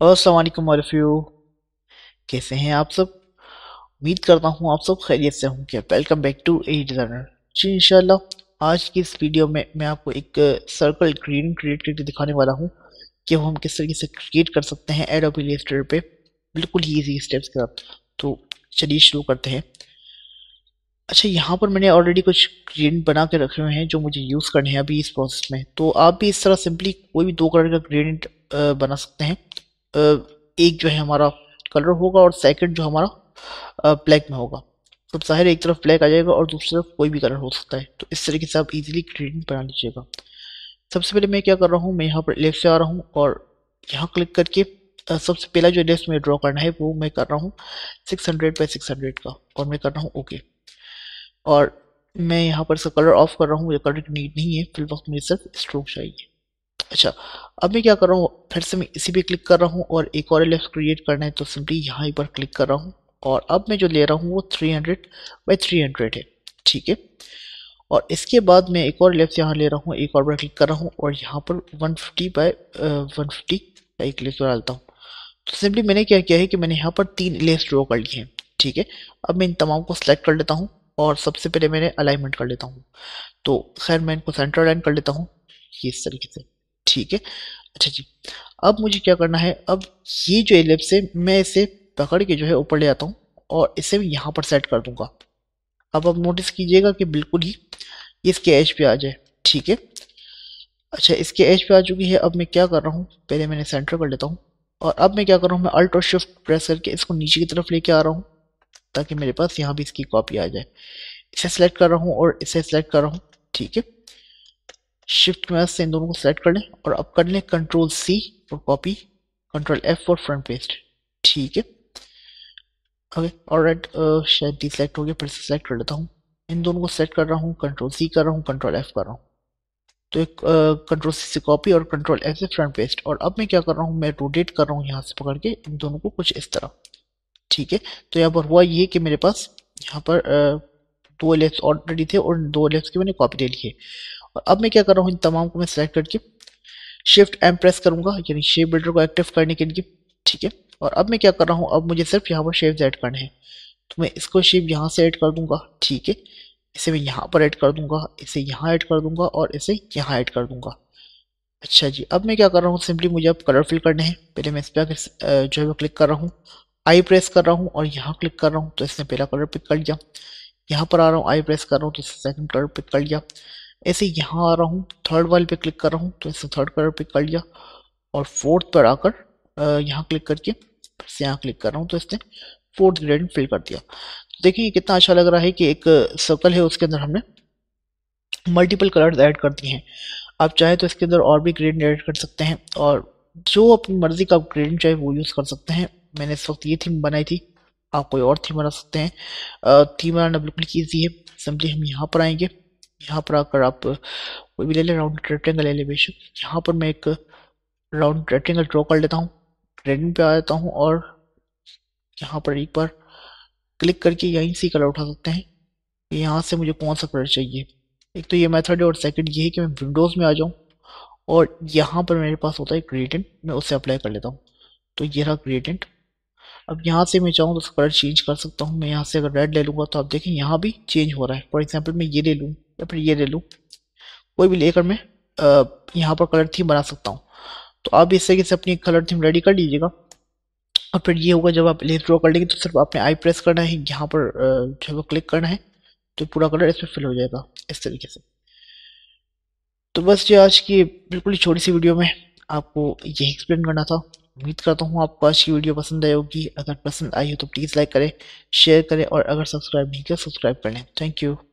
असलम कैसे हैं आप सब उम्मीद करता हूँ आप सब खैरियत से होंगे welcome back to a designer ji इंशाल्लाह आज की इस वीडियो में मैं आपको एक सर्कल ग्रीन क्रिएट करके दिखाने वाला हूँ कि हम किस तरीके से क्रिएट कर सकते हैं एड इलेस्टर पे बिल्कुल ही ईजी स्टेप्स के साथ तो चलिए शुरू करते हैं अच्छा यहाँ पर मैंने ऑलरेडी कुछ ग्रीन बना के रखे हुए हैं जो मुझे यूज़ करने हैं अभी इस प्रोसेस में तो आप भी इस तरह सिंपली कोई भी दो कलर का ग्रीन बना सकते हैं एक जो है हमारा कलर होगा और सेकंड जो हमारा ब्लैक में होगा तो ज़ाहिर एक तरफ ब्लैक आ जाएगा और दूसरी तरफ कोई भी कलर हो सकता है तो इस तरीके से आप इजीली ग्रेडिंग बना लीजिएगा सबसे पहले मैं क्या कर रहा हूँ मैं यहाँ पर लेफ्ट से आ रहा हूँ और यहाँ क्लिक करके सबसे पहला जो लेफ्ट में ड्रॉ करना है वो मैं कर रहा हूँ six hundred by six hundred का और मैं कर रहा हूँ ओके और मैं यहाँ पर इसका कलर ऑफ कर रहा हूँ ये कलर की नीड नहीं है वक्त मुझे सिर्फ स्ट्रोक चाहिए अच्छा अब मैं क्या कर रहा हूँ फिर से मैं इसी पे क्लिक कर रहा हूँ और एक और लेफ्ट क्रिएट करना है तो सिंपली यहाँ एक बार क्लिक कर रहा हूँ और अब मैं जो ले रहा हूँ वो 300 हंड्रेड बाई थ्री है ठीक है और इसके बाद मैं एक और लेफ्ट यहाँ ले रहा हूँ एक और बार क्लिक कर रहा हूँ और यहाँ पर one fifty by one fifty का एक लेस डालता हूँ तो सिंपली मैंने क्या किया है कि मैंने यहाँ पर तीन लेस ड्रॉ कर लिए हैं ठीक है अब मैं इन तमाम को सिलेक्ट कर लेता हूँ और सबसे पहले मैंने अलाइनमेंट कर लेता हूँ तो खैर मैं इनको सेंटर लाइन कर लेता हूँ इस तरीके से ठीक है अच्छा जी अब मुझे क्या करना है अब ये जो एलिप्स है मैं इसे पकड़ के जो है ऊपर ले आता हूँ और इसे भी यहाँ पर सेट कर दूंगा अब आप नोटिस कीजिएगा कि बिल्कुल ही इसके एज पे आ जाए ठीक है अच्छा इसके एज पे आ चुकी है अब मैं क्या कर रहा हूँ पहले मैंने सेंटर कर लेता हूँ और अब मैं क्या कर रहा हूँ मैं अल्ट शिफ्ट प्रेस करके इसको नीचे की तरफ लेके आ रहा हूँ ताकि मेरे पास यहाँ भी इसकी कॉपी आ जाए इसे सेलेक्ट कर रहा हूँ और इसे सेलेक्ट कर रहा हूँ ठीक है शिफ्ट की मदद से इन दोनों को सेलेक्ट कर लें और अब कर लें control C for copy control F for front paste ठीक है ओके और राइट शायद डिसेलेक्ट हो गया फिर से सेलेक्ट कर लेता हूँ इन दोनों को सेलेक्ट कर रहा हूँ कंट्रोल सी कर रहा हूँ कंट्रोल एफ कर रहा हूँ तो एक कंट्रोल uh, सी से कॉपी और कंट्रोल एफ से फ्रंट पेस्ट और अब मैं क्या कर रहा हूँ मैं रोटेट कर रहा हूँ यहाँ से पकड़ के इन दोनों को कुछ इस तरह ठीक है तो यहाँ पर हुआ ये कि मेरे पास यहाँ पर uh, दो एलेक्स ऑलरेडी थे और दो एलेक्स की मैंने कॉपी ले ली है और अब मैं क्या कर रहा हूँ इन तमाम को मैं सेलेक्ट करके शिफ्ट एम प्रेस करूँगा यानी शेप बिल्डर को एक्टिव करने के लिए ठीक है और अब मैं क्या कर रहा हूँ अब मुझे सिर्फ यहाँ पर शेप ऐड करने हैं तो मैं इसको शेप यहाँ से ऐड कर दूँगा ठीक है इसे मैं यहाँ पर ऐड कर दूँगा इसे यहाँ ऐड कर दूँगा और इसे यहाँ ऐड कर दूँगा अच्छा जी अब मैं क्या कर रहा हूँ सिंपली मुझे अब कलर फिल करने हैं पहले मैं इस पर जो है वो क्लिक कर रहा हूँ आई प्रेस कर रहा हूँ और यहाँ क्लिक कर रहा हूँ तो इसने पहला कलर पिक कर लिया यहाँ पर आ रहा हूँ आई प्रेस कर रहा हूँ तो इसने सेकंड कलर पिक कर लिया ऐसे यहाँ आ रहा हूँ थर्ड वाल पे क्लिक कर रहा हूँ तो ऐसे थर्ड कलर पे कर लिया और फोर्थ पर आकर यहाँ क्लिक करके फिर से यहाँ क्लिक कर रहा हूँ तो इसने फोर्थ ग्रेड फिल कर दिया देखिए कितना अच्छा लग रहा है कि एक सर्कल है उसके अंदर हमने मल्टीपल कलर्स ऐड कर दिए हैं आप चाहे तो इसके अंदर और भी ग्रेड ऐड कर सकते हैं और जो अपनी मर्ज़ी का ग्रेड चाहे वो यूज़ कर सकते हैं मैंने इस वक्त ये थीम बनाई थी आप कोई और थीम बना सकते हैं थीम बनाना बिल्कुल ईजी है सिंपली हम यहाँ पर आएंगे यहाँ पर आकर आप कोई भी ले लें राउंड रेक्टेंगल ले लें बेशक यहाँ पर मैं एक राउंड रेक्टेंगल ड्रॉ कर लेता हूँ ग्रेडिंग पे आ जाता हूँ और यहाँ पर एक बार क्लिक करके यहीं से कलर उठा सकते हैं यहाँ से मुझे कौन सा कलर चाहिए एक तो ये मेथड है और सेकंड ये है कि मैं विंडोज़ में आ जाऊँ और यहाँ पर मेरे पास होता है ग्रेडेंट मैं उसे अप्लाई कर लेता हूँ तो ये रहा ग्रेडेंट अब यहाँ से मैं चाहूँ तो उसका कलर चेंज कर सकता हूँ मैं यहाँ से अगर रेड ले लूँगा तो आप देखें यहाँ भी चेंज हो रहा है फॉर एग्जाम्पल मैं ये ले लूँ या फिर ये ले लूँ कोई भी लेकर मैं यहाँ पर कलर थीम बना सकता हूँ तो आप इस तरीके से अपनी कलर थीम रेडी कर लीजिएगा और फिर ये होगा जब आप लेस ड्रॉ कर लेंगे तो सिर्फ आपने आई प्रेस करना है यहाँ पर जो है क्लिक करना है तो पूरा कलर इसमें फिल हो जाएगा इस तरीके से तो बस ये आज की बिल्कुल ही छोटी सी वीडियो में आपको यही एक्सप्लेन करना था उम्मीद करता हूँ आपको आज की वीडियो पसंद आई होगी अगर पसंद आई हो तो प्लीज़ लाइक करें शेयर करें और अगर सब्सक्राइब नहीं किया सब्सक्राइब कर लें थैंक यू